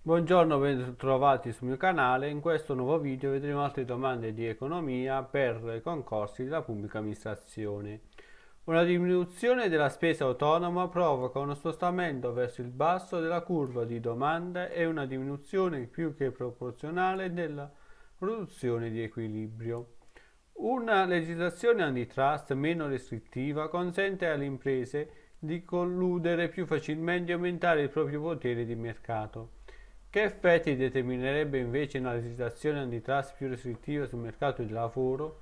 Buongiorno, ben trovati sul mio canale. In questo nuovo video vedremo altre domande di economia per i concorsi della pubblica amministrazione. Una diminuzione della spesa autonoma provoca uno spostamento verso il basso della curva di domanda e una diminuzione più che proporzionale della produzione di equilibrio. Una legislazione antitrust meno restrittiva consente alle imprese di colludere più facilmente e aumentare il proprio potere di mercato. Che effetti determinerebbe invece una legislazione antitrust più restrittiva sul mercato del lavoro?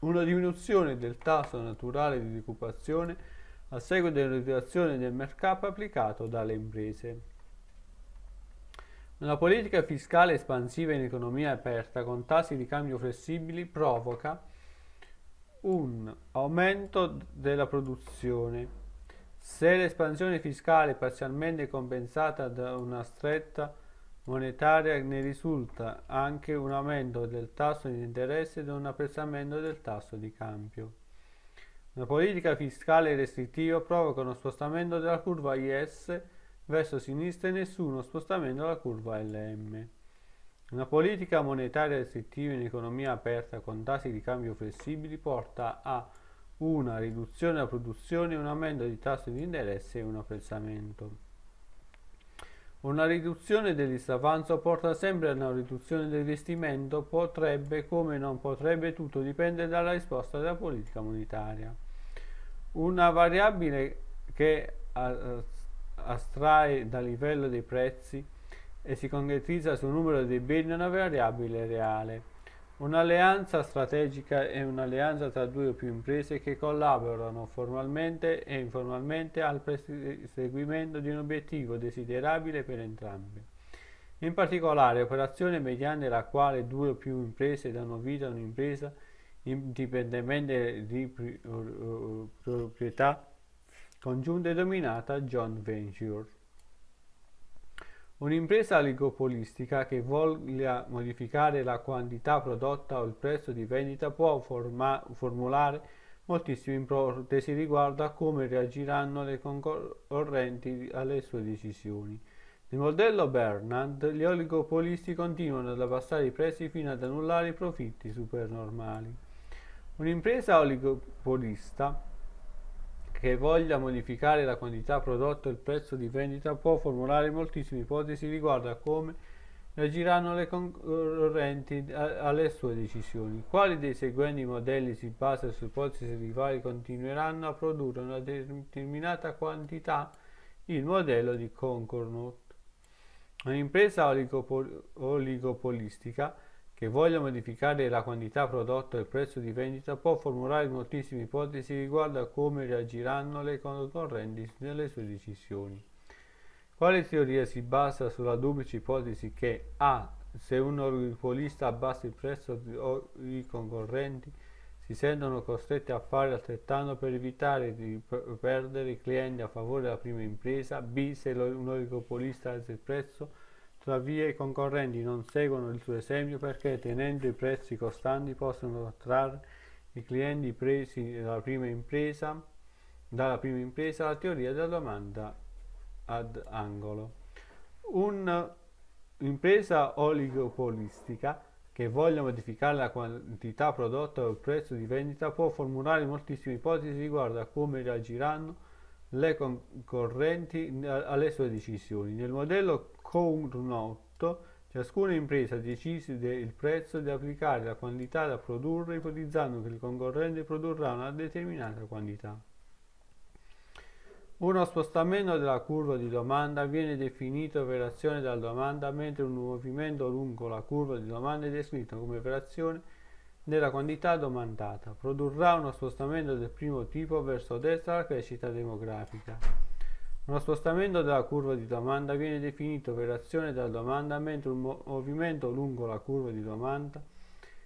Una diminuzione del tasso naturale di disoccupazione a seguito della dell'utilizzazione del mercato applicato dalle imprese. Una politica fiscale espansiva in economia aperta con tassi di cambio flessibili provoca un aumento della produzione. Se l'espansione fiscale è parzialmente compensata da una stretta monetaria ne risulta anche un aumento del tasso di interesse ed un apprezzamento del tasso di cambio. Una politica fiscale restrittiva provoca uno spostamento della curva IS verso sinistra e nessuno spostamento alla curva LM. Una politica monetaria restrittiva in economia aperta con tassi di cambio flessibili porta a una riduzione della produzione, un aumento di tassi di interesse e un apprezzamento. Una riduzione dell'istavanzo porta sempre a una riduzione dell'investimento, potrebbe come non potrebbe tutto dipende dalla risposta della politica monetaria. Una variabile che eh, astrae dal livello dei prezzi e si concretizza sul numero dei beni una variabile reale. Un'alleanza strategica è un'alleanza tra due o più imprese che collaborano formalmente e informalmente al perseguimento di un obiettivo desiderabile per entrambe. In particolare, operazione mediante la quale due o più imprese danno vita a un'impresa indipendentemente di proprietà congiunta e dominata John Venture. Un'impresa oligopolistica che voglia modificare la quantità prodotta o il prezzo di vendita può forma- formulare moltissime ipotesi riguardo a come reagiranno le concorrenti alle sue decisioni. Nel modello Bernard, gli oligopolisti continuano ad abbassare i prezzi fino ad annullare i profitti supernormali. Un'impresa oligopolista che voglia modificare la quantità prodotta o il prezzo di vendita può formulare moltissime ipotesi riguardo a come reagiranno le concorrenti alle sue decisioni. Quali dei seguenti modelli si basa su ipotesi rivali continueranno a produrre una determinata quantità? Il modello di Concornot. Un'impresa oligopol oligopolistica che voglia modificare la quantità prodotta e il prezzo di vendita può formulare moltissime ipotesi riguardo a come reagiranno le concorrenti nelle sue decisioni. Quale teoria si basa sulla duplice ipotesi che A. Se un oligopolista abbassa il prezzo i concorrenti si sentono costretti a fare altrettanto per evitare di perdere clienti a favore della prima impresa, B. Se un oligopolista alza il prezzo Tuttavia i concorrenti non seguono il suo esempio perché tenendo i prezzi costanti possono trarre i clienti presi dalla prima impresa, dalla prima impresa alla teoria della domanda ad angolo. Un'impresa oligopolistica che voglia modificare la quantità prodotta o il prezzo di vendita può formulare moltissime ipotesi riguardo a come reagiranno le concorrenti alle sue decisioni. Nel modello Cournot, ciascuna impresa decide il prezzo di applicare la quantità da produrre ipotizzando che il concorrente produrrà una determinata quantità. Uno spostamento della curva di domanda viene definito operazione della domanda, mentre un movimento lungo la curva di domanda è descritto come operazione della quantità domandata. Produrrà uno spostamento del primo tipo verso destra la crescita demografica. Uno spostamento della curva di domanda viene definito per azione della domanda, mentre un movimento lungo la curva di domanda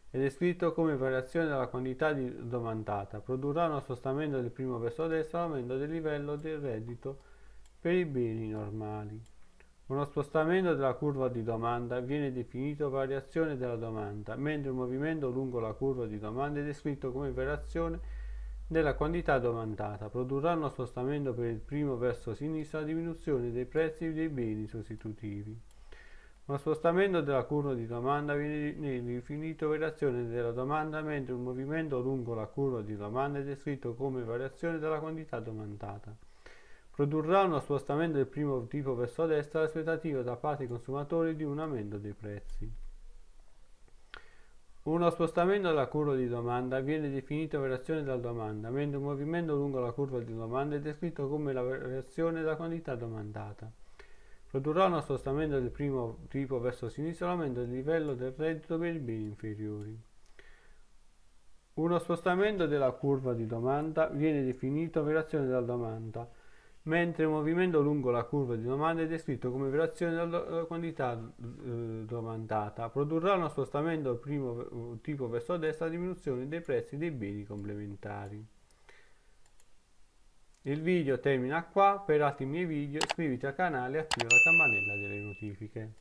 è descritto come variazione della quantità domandata. Produrrà uno spostamento del primo verso destra aumento del livello del reddito per i beni normali. Uno spostamento della curva di domanda viene definito variazione della domanda, mentre un movimento lungo la curva di domanda è descritto come variazione della quantità domandata produrranno spostamento per il primo verso sinistra diminuzione dei prezzi dei beni sostitutivi. Lo spostamento della curva di domanda viene definito variazione della domanda, mentre un movimento lungo la curva di domanda è descritto come variazione della quantità domandata. Produrrà uno spostamento del primo tipo verso destra l'aspettativa da parte dei consumatori di un aumento dei prezzi. Uno spostamento della curva di domanda viene definito variazione della domanda, mentre un movimento lungo la curva di domanda è descritto come la variazione della quantità domandata. Produrrà uno spostamento del primo tipo verso sinistra l'aumento del livello del reddito per i beni inferiori. Uno spostamento della curva di domanda viene definito variazione della domanda, mentre il movimento lungo la curva di domanda è descritto come variazione della eh, quantità eh, domandata. Produrrà uno spostamento primo eh, tipo verso destra a diminuzione dei prezzi dei beni complementari. Il video termina qua, per altri miei video iscriviti al canale e attiva la campanella delle notifiche.